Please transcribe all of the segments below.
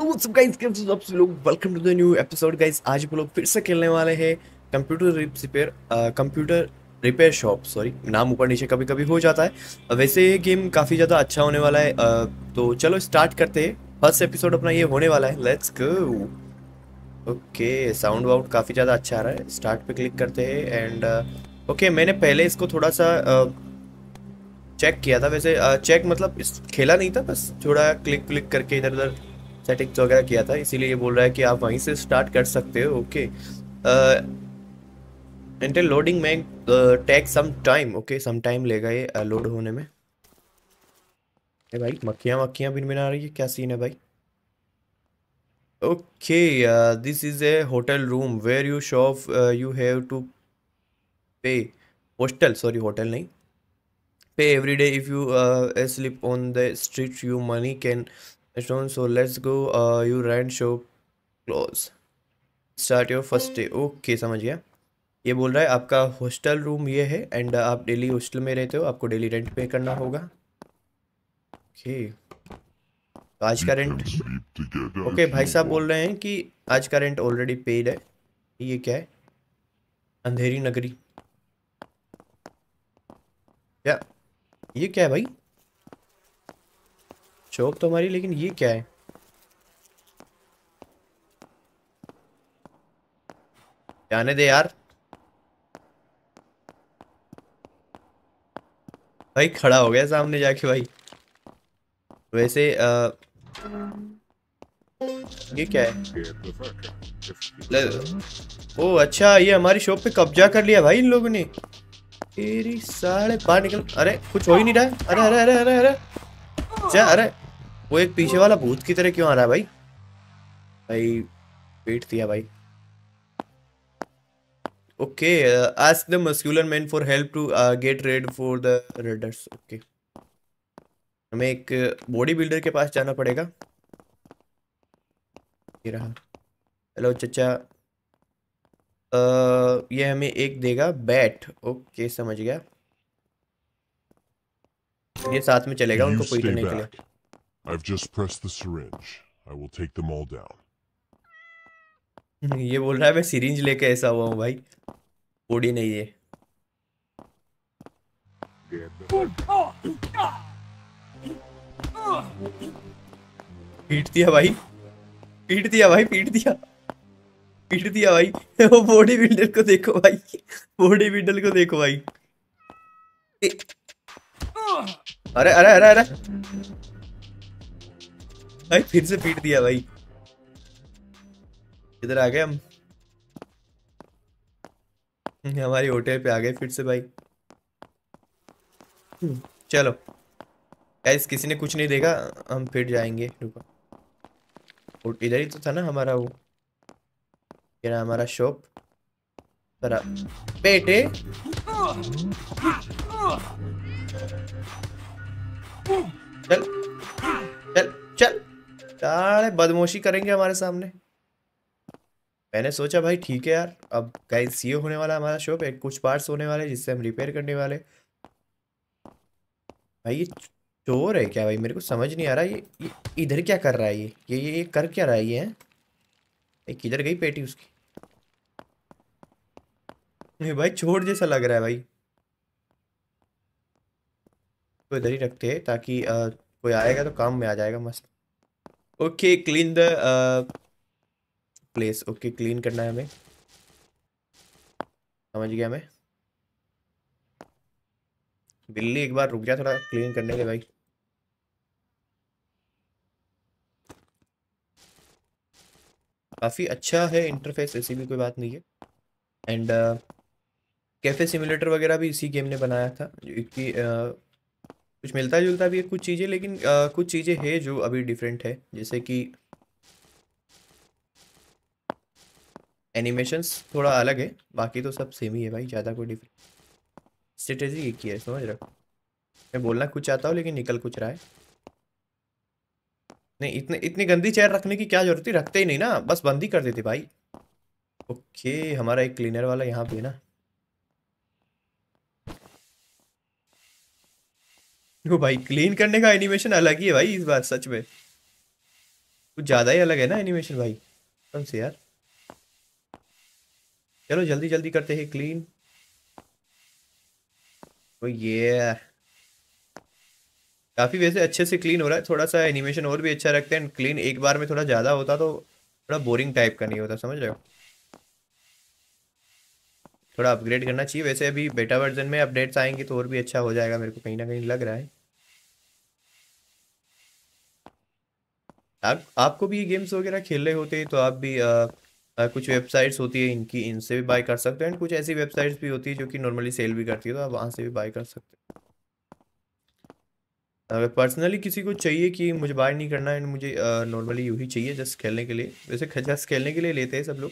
तो आप लोग welcome to the new episode guys आज हम लोग फिर से खेलने वाले हैं computer repair computer repair shop sorry नाम ऊपर नीचे कभी कभी हो जाता है uh, वैसे ये गेम काफ़ी ज़्यादा अच्छा होने वाला है uh, तो चलो स्टार्ट करते हैं फर्स्ट एपिसोड अपना ये होने वाला है लेट्स गो ओके साउंड वाउंड काफ़ी ज़्यादा अच्छा आ रहा है स्टार्ट पे क्लिक करते हैं एंड ओके uh, मैंने पहले इसको थोड़ा सा चेक uh, किया था वैसे चेक मतलब खेला नहीं था बस थोड़ा क्लिक क्लिक करके इधर उधर एस्थेटिक्स वगैरह किया था इसीलिए ये बोल रहा है कि आप वहीं से स्टार्ट कर सकते हो ओके इंटर लोडिंग में take some time okay some time लेगा ये लोड uh, होने में ए भाई मक्खियाँ मक्खियाँ बिन बिना आ रही है क्या सीन है भाई okay uh, this is a hotel room where you shop uh, you have to pay hostel sorry hotel nahi pay every day if you uh, sleep on the street you money can shown so let's go uh, you rent shop close start your first day hmm. okay समझ गया ये बोल रहा है आपका hostel room ये है and uh, आप डेली हॉस्टल में रहते हो आपको डेली रेंट पे करना होगा ओके okay. तो आज का रेंट ओके भाई साहब बोल रहे हैं कि आज का रेंट ऑलरेडी पेड है ये क्या है अंधेरी नगरी क्या ये क्या है भाई शौक तो हमारी लेकिन ये क्या है जाने दे यार भाई खड़ा हो गया सामने जाके भाई वैसे आ, ये क्या है ओ अच्छा ये हमारी शॉप पे कब्जा कर लिया भाई इन लोगों ने तेरी साढ़े बाहर निकल अरे कुछ हो ही नहीं रहा अरे अरे अरे अरे अरे जा अरे वो एक पीछे वाला भूत की तरह क्यों आ रहा है भाई भाई पेट दिया भाई okay ask the muscular man for help to get ready for the raiders okay हमें एक बॉडी uh, बिल्डर के पास जाना पड़ेगा ये रहा हेलो चचा आ, ये हमें एक देगा बैट ओके समझ गया ये साथ में चलेगा उनको कोई करने के लिए I've just pressed the syringe. I will take them all down. ये बोल रहा है मैं सिरिंज लेके ऐसा हुआ हूँ भाई ओडी नहीं है पीट दिया भाई पीट दिया भाई पीट दिया पीट दिया भाई वो बॉडी बिल्डर को देखो भाई बॉडी बिल्डर को देखो भाई अरे अरे अरे अरे भाई फिर से पीट दिया भाई इधर आ गए हम हमारी होटल पे आ गए फिर से भाई चलो गाइस किसी ने कुछ नहीं देखा हम फिर जाएंगे रुको इधर ही तो था ना हमारा वो ना हमारा शॉप बेटे चल चल चल साले बदमोशी करेंगे हमारे सामने मैंने सोचा भाई ठीक है यार अब कहीं सीओ होने वाला हमारा शॉप है कुछ पार्ट्स होने वाले जिससे हम रिपेयर करने वाले भाई ये चोर है क्या भाई मेरे को समझ नहीं आ रहा ये, ये इधर क्या कर रहा है ये ये ये, ये कर क्या रहा है ये है? एक किधर गई पेटी उसकी नहीं भाई चोर जैसा लग रहा है भाई तो इधर ही रखते हैं ताकि आ, कोई आएगा तो काम में आ जाएगा मस्त okay clean the place okay clean करना है हमें समझ गया मैं बिल्ली एक बार रुक जा थोड़ा क्लीन करने के भाई काफ़ी अच्छा है इंटरफेस ऐसी भी कोई बात नहीं है एंड कैफ़े सिमुलेटर वगैरह भी इसी गेम ने बनाया था जो कि uh, कुछ मिलता जुलता भी है कुछ चीज़ें लेकिन आ, कुछ चीज़ें है जो अभी डिफरेंट है जैसे कि एनिमेशंस थोड़ा अलग है बाकी तो सब सेम ही है भाई ज़्यादा कोई डिफरेंट स्ट्रेटेजी एक ही है समझ रहा मैं बोलना कुछ चाहता हूँ लेकिन निकल कुछ रहा है नहीं इतने इतनी गंदी चेयर रखने की क्या जरूरत थी रखते ही नहीं ना बस बंद ही कर देते भाई ओके हमारा एक क्लीनर वाला यहाँ पे है ना वो भाई क्लीन करने का एनिमेशन अलग ही है भाई इस बार सच में कुछ ज़्यादा ही अलग है ना एनिमेशन भाई कम से यार चलो जल्दी जल्दी करते हैं क्लीन ओ तो ये काफ़ी वैसे अच्छे से क्लीन हो रहा है थोड़ा सा एनिमेशन और भी अच्छा रखते हैं क्लीन एक बार में थोड़ा ज़्यादा होता तो थोड़ा बोरिंग टाइप का नहीं होता समझ रहे हो थोड़ा अपग्रेड करना चाहिए वैसे अभी बेटा वर्जन में अपडेट्स आएंगे तो और भी अच्छा हो जाएगा मेरे को कहीं ना कहीं लग रहा है आप आपको भी ये गेम्स वगैरह खेल रहे होते हैं तो आप भी आ, आ, कुछ वेबसाइट्स होती है इनकी इनसे भी बाय कर सकते हैं एंड कुछ ऐसी वेबसाइट्स भी होती है जो कि नॉर्मली सेल भी करती है तो आप वहाँ से भी बाय कर सकते हैं अगर पर्सनली किसी को चाहिए कि मुझे बाय नहीं करना एंड मुझे नॉर्मली यू ही चाहिए जस्ट खेलने के लिए वैसे जस्ट खेलने के लिए लेते हैं सब लोग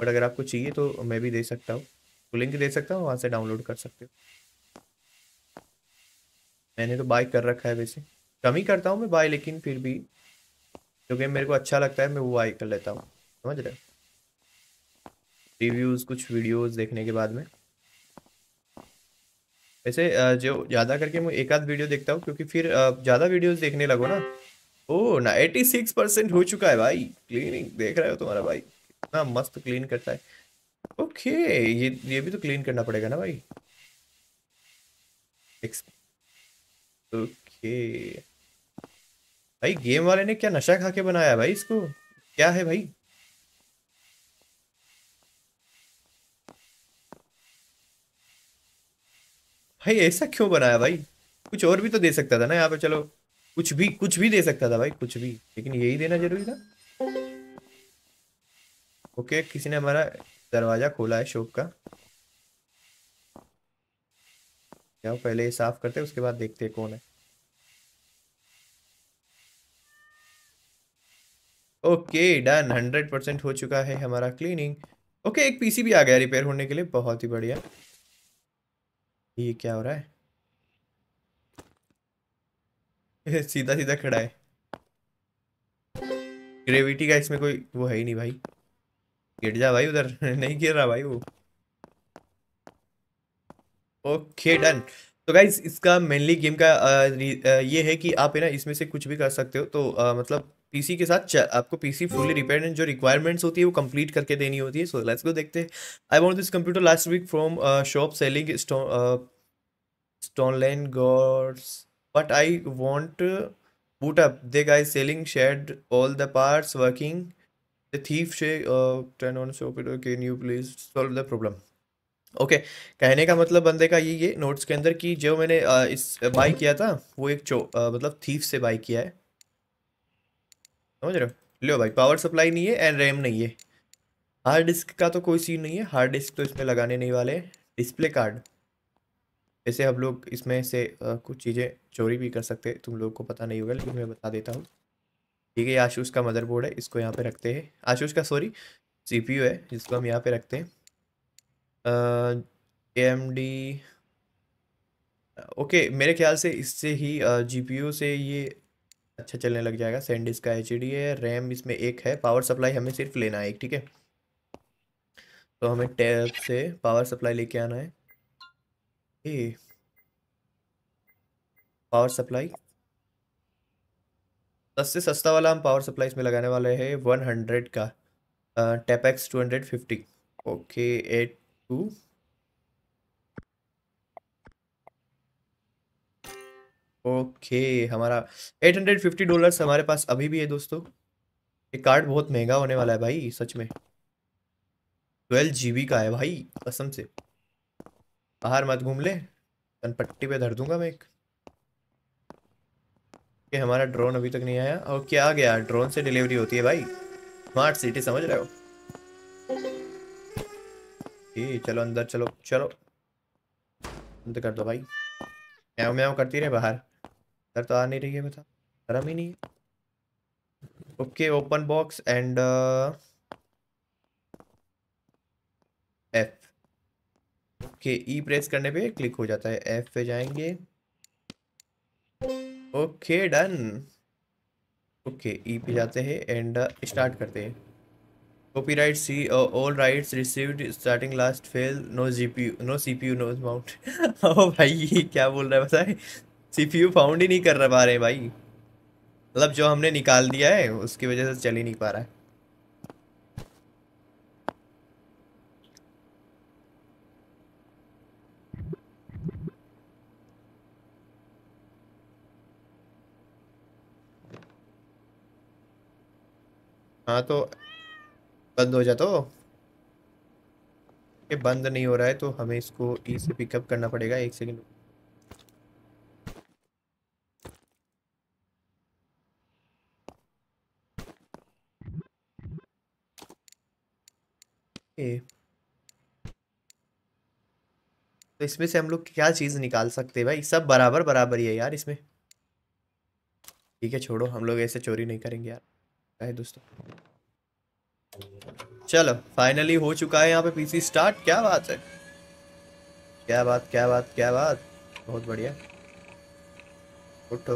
बट अगर आपको चाहिए तो मैं भी दे सकता हूँ तो लिंक दे सकता हूँ वहाँ से डाउनलोड कर सकते हो मैंने तो बाय कर रखा है वैसे कम ही करता हूँ मैं बाय लेकिन फिर भी जो गेम मेरे को अच्छा लगता है मैं वो बाय कर लेता हूँ समझ रहे रिव्यूज़ कुछ वीडियोज़ देखने के बाद में वैसे जो ज़्यादा करके मैं एक आध वीडियो देखता हूँ क्योंकि फिर ज़्यादा वीडियोस देखने लगो ना ओ ना 86 परसेंट हो चुका है भाई क्लीनिंग देख रहे हो तुम्हारा भाई इतना मस्त क्लीन करता है ओके ये ये भी तो क्लीन करना पड़ेगा ना भाई ओके भाई गेम वाले ने क्या नशा खा के बनाया भाई इसको क्या है भाई भाई ऐसा क्यों बनाया भाई कुछ और भी तो दे सकता था ना यहाँ पे चलो कुछ भी कुछ भी दे सकता था भाई कुछ भी लेकिन यही देना जरूरी था ओके okay, किसी ने हमारा दरवाजा खोला है शॉप का जाओ पहले ये साफ करते उसके बाद देखते हैं कौन है ओके डन हंड्रेड परसेंट हो चुका है हमारा क्लीनिंग ओके एक पीसी भी आ गया रिपेयर होने के लिए बहुत ही बढ़िया ये क्या हो रहा है सीधा सीधा खड़ा है ग्रेविटी का इसमें कोई वो है ही नहीं भाई गिर जा भाई उधर नहीं गिर रहा भाई वो ओके डन तो गाइज इसका मेनली गेम का ये है कि आप है ना इसमें से कुछ भी कर सकते हो तो आ, मतलब पीसी के साथ आपको पीसी फुली रिपेयर जो रिक्वायरमेंट्स होती है वो कंप्लीट करके देनी होती है सो लेट्स गो देखते हैं I want this computer last week from shop selling stone line gods but I want boot up they guys selling shed all the parts working The thief shake uh, turn on Shopify. Can you please solve the problem? Okay okay. कहने का मतलब बंदे का ये ये notes के अंदर कि जो मैंने आ, इस बाई किया था वो एक चो आ, मतलब थीफ से बाई किया है समझ रहे हो लो भाई पावर सप्लाई नहीं है एंड रैम नहीं है हार्ड डिस्क का तो कोई सीन नहीं है हार्ड डिस्क तो इसमें लगाने नहीं वाले डिस्प्ले कार्ड ऐसे हम लोग इसमें से आ, कुछ चीज़ें चोरी भी कर सकते तुम लोग को पता नहीं होगा लेकिन मैं बता देता हूँ ठीक है आशूष का मदरबोर्ड है इसको यहाँ पे रखते हैं आशूष का सॉरी सीपीयू है जिसको हम यहाँ पे रखते हैं ए एम डी ओके मेरे ख्याल से इससे ही जीपीयू से ये अच्छा चलने लग जाएगा सैंडिस का एच है रैम इसमें एक है पावर सप्लाई हमें सिर्फ लेना है एक ठीक है तो हमें टैब से पावर सप्लाई लेके आना है ए पावर सप्लाई सबसे सस्ता वाला हम पावर सप्लाई इसमें लगाने वाले हैं वन हंड्रेड का टेपैक्स two hundred fifty okay eight two okay हमारा एट हंड्रेड फिफ्टी डॉलर हमारे पास अभी भी है दोस्तों ये कार्ड बहुत महंगा होने वाला है भाई सच में ट्वेल्व बी का है भाई कसम से बाहर मत घूम ले पट्टी पे धर दूंगा मैं एक कि हमारा ड्रोन अभी तक नहीं आया और क्या आ गया ड्रोन से डिलीवरी होती है भाई स्मार्ट सिटी समझ रहे हो चलो अंदर चलो चलो बंद कर दो भाई म्याव म्याव करती रहे बाहर सर तो आ नहीं रही है बता शर्म ही नहीं है okay open box and F okay E e press करने पे क्लिक हो जाता है एफ पे जाएंगे ओके डन ओके ई पे जाते हैं एंड स्टार्ट uh, करते हैं copyright c uh, all rights received starting last fail no gpu no cpu no mount ओ भाई क्या बोल रहा है सी पी सीपीयू फाउंड ही नहीं कर पा रहे भाई मतलब जो हमने निकाल दिया है उसकी वजह से चल ही नहीं पा रहा है हाँ तो बंद हो जाता हो ये बंद नहीं हो रहा है तो हमें इसको ई e से पिकअप करना पड़ेगा एक सेकेंड तो इसमें से हम लोग क्या चीज़ निकाल सकते हैं भाई सब बराबर बराबर ही है यार इसमें ठीक है छोड़ो हम लोग ऐसे चोरी नहीं करेंगे यार दोस्तों चलो फाइनली हो चुका है यहाँ पे पीसी स्टार्ट क्या बात है क्या बात क्या बात क्या बात बहुत बढ़िया उठो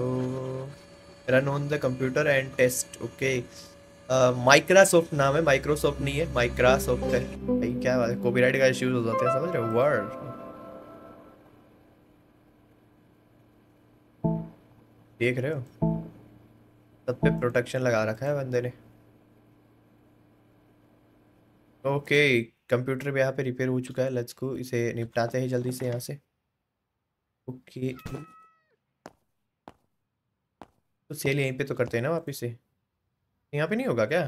run on the computer and test okay Microsoft नाम है माइक्रोसॉफ्ट नहीं है माइक्रोसॉफ्ट है भाई क्या बात है कॉपीराइट का इश्यूज हो जाते हैं समझ रहे हो वर्ड देख रहे हो सब पे प्रोटेक्शन लगा रखा है बंदे ने ओके कंप्यूटर भी यहाँ पे रिपेयर हो चुका है लेट्स को इसे निपटाते हैं जल्दी से यहाँ से ओके तो सेल यहीं पे तो करते हैं ना वापस से यहाँ पे नहीं होगा क्या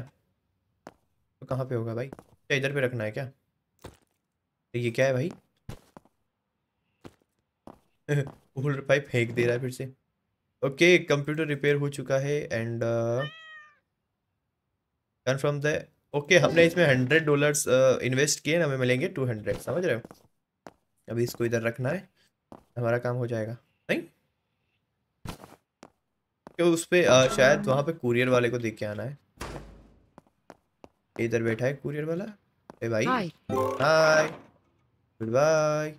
तो कहाँ पे होगा भाई क्या इधर पे रखना है क्या ये क्या है भाई होल्डर पाइप फेंक दे रहा है फिर से ओके कंप्यूटर रिपेयर हो चुका है एंड कन्फर्म द ओके हमने इसमें हंड्रेड डॉलर्स इन्वेस्ट किए हमें मिलेंगे टू हंड्रेड समझ रहे हो अभी इसको इधर रखना है हमारा काम हो जाएगा नहीं क्यों उस पर uh, शायद वहाँ पे कुरियर वाले को देख के आना है इधर बैठा है कुरियर वाला ए भाई hi good bye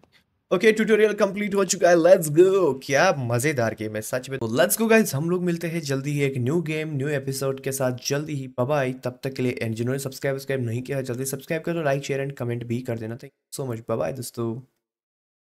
okay tutorial complete हो चुका है लेट्स गो क्या मजेदार गेम है सच में तो लेट्स गो गाइस हम लोग मिलते हैं जल्दी ही एक न्यू गेम न्यू एपिसोड के साथ जल्दी ही बाय तब तक के लिए एंड जिन्होंने सब्सक्राइब सब्सक्राइब नहीं किया जल्दी सब्सक्राइब करो लाइक शेयर एंड कमेंट भी कर देना thank you so much bye दोस्तों